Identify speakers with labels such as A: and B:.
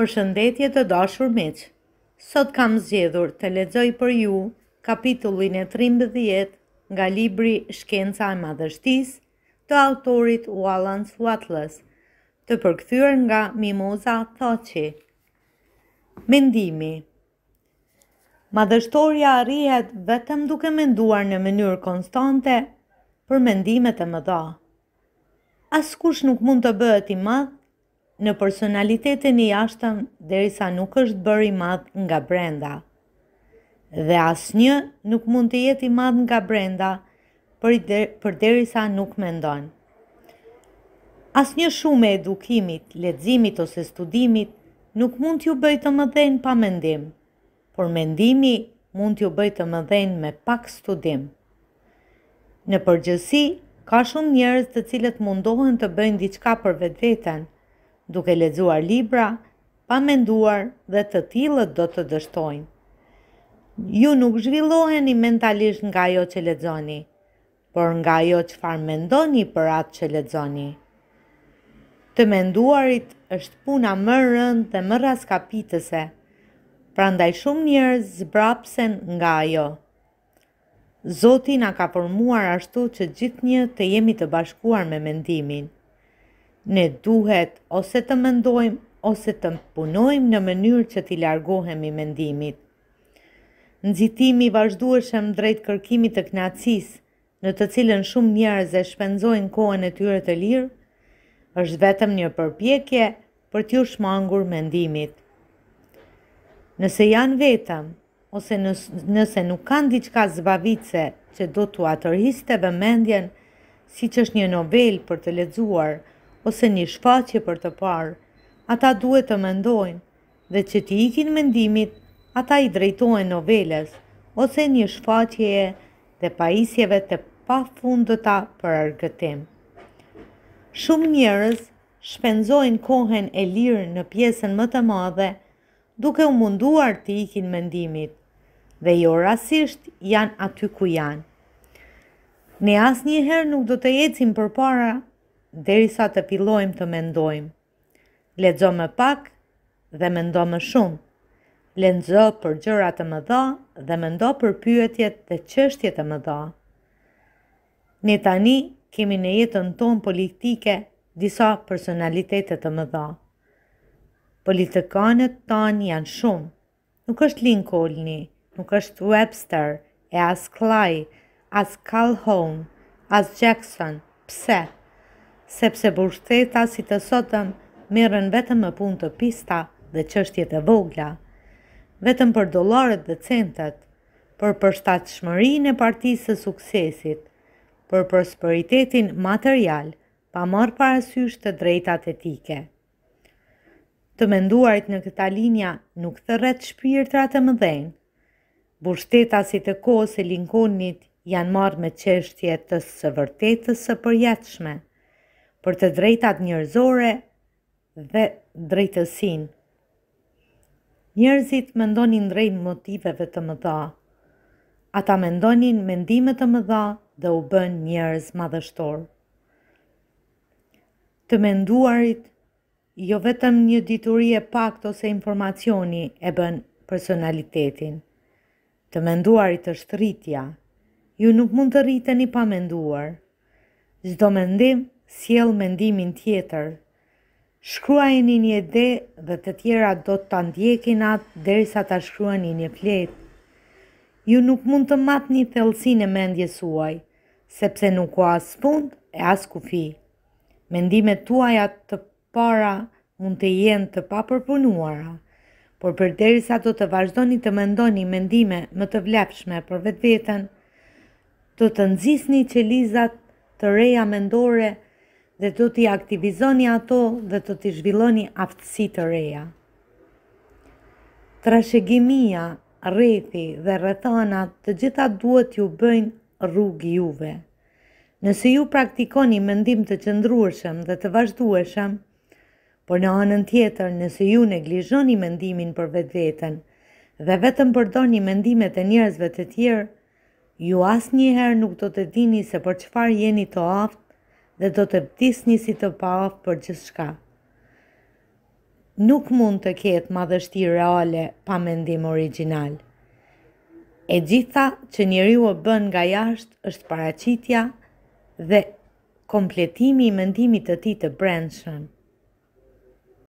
A: Për shëndetje të dashur miq. Sot kam zgjedhur të lexoj për ju kapitullin e 13 nga libri Shkenca e Madhështisë të autorit Wallace Wattles, të përkthyer nga Mimoza Thoçi. Mendimi. Madhështoria arrihet vetëm duke menduar në mënyrë konstante për mendimet e mëdha. Askush nuk mund të bëhet i madh në personalitetin i ashtëm derisa nuk është bërë i madh nga brenda. Dhe asnjë nuk mund të jetë i madh nga brenda për der, derisa nuk mendon. Asnjë shumë edukimit, leximit ose studimit nuk mund t'ju bëj të mëdhen pa mendim, por mendimi mund t'ju bëj të mëdhen me pak studim. Në përgjësi, ka shumë njerëz të cilët mundohen të bëjnë diçka për vetveten, vetën, duke lexuar libra, pa menduar dhe të tillët do të dështojnë. Ju nuk zhvilloheni mentalisht nga ajo që lexoni, por nga ajo çfarë mendoni për atë që lexoni. Të menduarit është puna më rëndë dhe më raskapitëse, prandaj shumë njerëz zbrapsen nga ajo. Zoti na ka formuar ashtu që gjithnjë të jemi të bashkuar me mendimin ne duhet ose të mendojmë ose të punojmë në mënyrë që t'i largohemi mendimit. Nxitimi i vazhdueshëm drejt kërkimit të knacis, në të cilën shumë njerëz e shpenzojnë kohën e tyre të lirë, është vetëm një përpjekje për t'u shmangur mendimit. Nëse janë vetëm ose nëse nuk kanë diçka zbavitse që do t'u atërhiste vëmendjen, siç është një novel për të lexuar, ose një shfaqje për të parë. Ata duhet të mendojnë dhe që ti ikin mendimit, ata i drejtojnë noveles ose një shfaqje dhe pajisjeve të pa fundëta për argëtim. Shumë njërës shpenzojnë kohen e lirë në pjesën më të madhe duke u munduar të ikin mendimit dhe jo rasisht janë aty ku janë. Ne asë njëherë nuk do të jecim për para derisa të fillojmë të mendojmë. Ledzo më pak dhe mendo më shumë. ledzo për gjërat të më dha dhe mendo për pyetjet dhe qështjet të më dha. Ne tani kemi në jetën tonë politike disa personalitetet të më dha. Politikanët tani janë shumë. Nuk është Lincoln, nuk është Webster, e as Clyde, as Calhoun, as Jackson, pse? Pse? sepse bursteta si të sotëm mirën vetëm më punë të pista dhe qështjet e vogla, vetëm për dolarët dhe centët, për përstatë shmërin e partisë së suksesit, për prosperitetin material, pa marë parasysh të drejtat etike. Të menduarit në këta linja nuk të rretë shpirtrat e më dhenë, bursthetasit e kohës e linkonit janë marë me qështjet të së vërtetës së përjetëshme për të drejtat njërzore dhe drejtësin. Njërzit mendonin drejt motiveve të më dha, ata mendonin mendimet të më dha dhe u bën njërz madhështor. Të menduarit, jo vetëm një diturie pakt ose informacioni e bën personalitetin. Të menduarit është rritja, ju nuk mund të rriteni pa menduar. Zdo mendim siel mendimin tjetër, Shkruaj një një dhe dhe të tjera do të të ndjekin atë dërsa të shkruaj një një fletë. Ju nuk mund të matë një thelësi e mendjesuaj, suaj, sepse nuk u asë fund e asë kufi. Mendime tuaja të para mund të jenë të papërpunuara, por për deri do të vazhdoni të mendoni mendime më të vlepshme për vetë vetën, të të nëzisni që lizat të reja mendore dhe do t'i aktivizoni ato dhe do t'i zhvilloni aftësi të reja. Trashegimia, rethi dhe rëthanat të gjitha duhet ju bëjnë rrug juve. Nëse ju praktikoni mendim të qëndrueshëm dhe të vazhdueshëm, por në anën tjetër nëse ju neglizhoni mendimin për vetë vetën dhe vetëm përdoni mendimet e njerëzve të tjerë, ju asë njëherë nuk do të dini se për qëfar jeni të aftë dhe do të vtis një si të paaf për gjithë shka. Nuk mund të ketë madhështi reale pa mendim original. E gjitha që njëri u e bën nga jashtë është paracitja dhe kompletimi i mendimit të ti të brendshën.